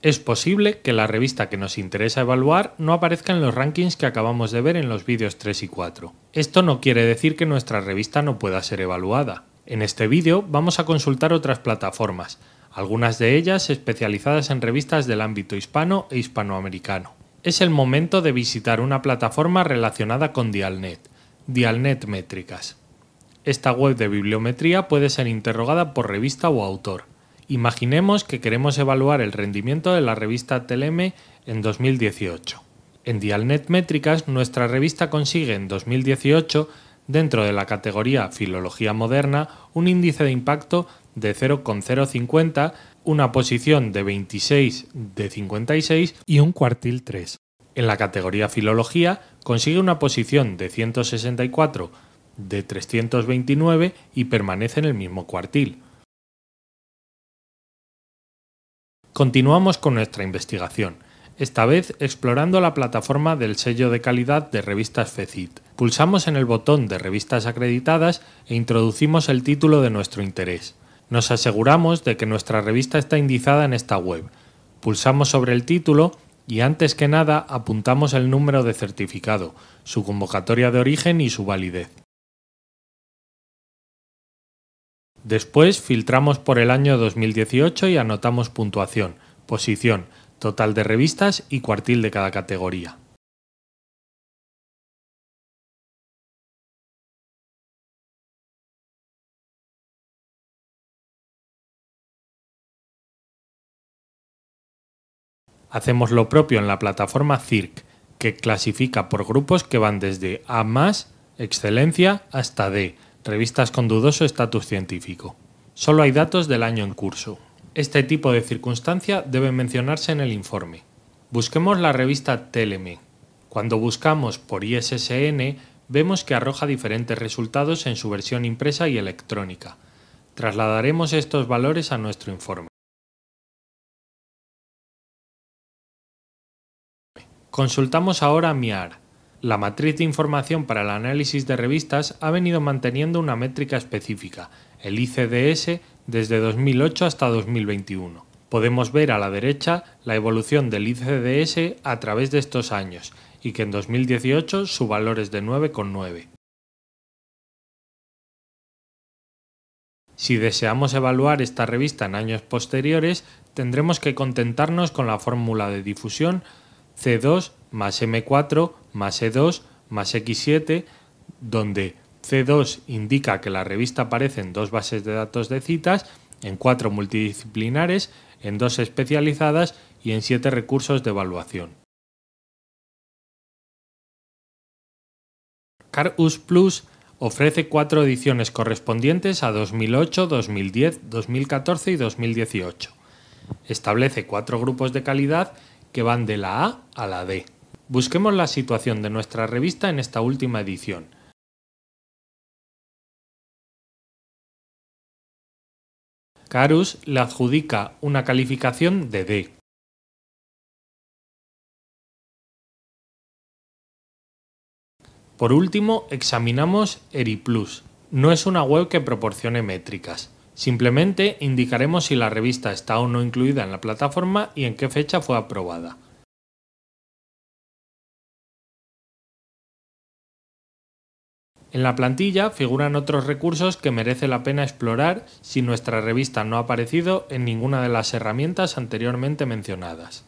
Es posible que la revista que nos interesa evaluar no aparezca en los rankings que acabamos de ver en los vídeos 3 y 4. Esto no quiere decir que nuestra revista no pueda ser evaluada. En este vídeo vamos a consultar otras plataformas, algunas de ellas especializadas en revistas del ámbito hispano e hispanoamericano. Es el momento de visitar una plataforma relacionada con Dialnet, Dialnet Métricas. Esta web de bibliometría puede ser interrogada por revista o autor. Imaginemos que queremos evaluar el rendimiento de la revista Teleme en 2018. En Dialnet Métricas, nuestra revista consigue en 2018, dentro de la categoría Filología Moderna, un índice de impacto de 0,050, una posición de 26 de 56 y un cuartil 3. En la categoría Filología consigue una posición de 164 de 329 y permanece en el mismo cuartil. Continuamos con nuestra investigación, esta vez explorando la plataforma del sello de calidad de revistas FECIT. Pulsamos en el botón de revistas acreditadas e introducimos el título de nuestro interés. Nos aseguramos de que nuestra revista está indizada en esta web. Pulsamos sobre el título y antes que nada apuntamos el número de certificado, su convocatoria de origen y su validez. Después filtramos por el año 2018 y anotamos puntuación, posición, total de revistas y cuartil de cada categoría. Hacemos lo propio en la plataforma CIRC, que clasifica por grupos que van desde A, excelencia, hasta D, Revistas con dudoso estatus científico. Solo hay datos del año en curso. Este tipo de circunstancia debe mencionarse en el informe. Busquemos la revista Teleme. Cuando buscamos por ISSN, vemos que arroja diferentes resultados en su versión impresa y electrónica. Trasladaremos estos valores a nuestro informe. Consultamos ahora MIAR, la matriz de información para el análisis de revistas ha venido manteniendo una métrica específica, el ICDS, desde 2008 hasta 2021. Podemos ver a la derecha la evolución del ICDS a través de estos años y que en 2018 su valor es de 9,9. Si deseamos evaluar esta revista en años posteriores, tendremos que contentarnos con la fórmula de difusión C2 más M4 más E2 más X7, donde C2 indica que la revista aparece en dos bases de datos de citas, en cuatro multidisciplinares, en dos especializadas y en siete recursos de evaluación. CarUS Plus ofrece cuatro ediciones correspondientes a 2008, 2010, 2014 y 2018. Establece cuatro grupos de calidad que van de la A a la D. Busquemos la situación de nuestra revista en esta última edición. Carus le adjudica una calificación de D. Por último, examinamos Eriplus. No es una web que proporcione métricas. Simplemente indicaremos si la revista está o no incluida en la plataforma y en qué fecha fue aprobada. En la plantilla figuran otros recursos que merece la pena explorar si nuestra revista no ha aparecido en ninguna de las herramientas anteriormente mencionadas.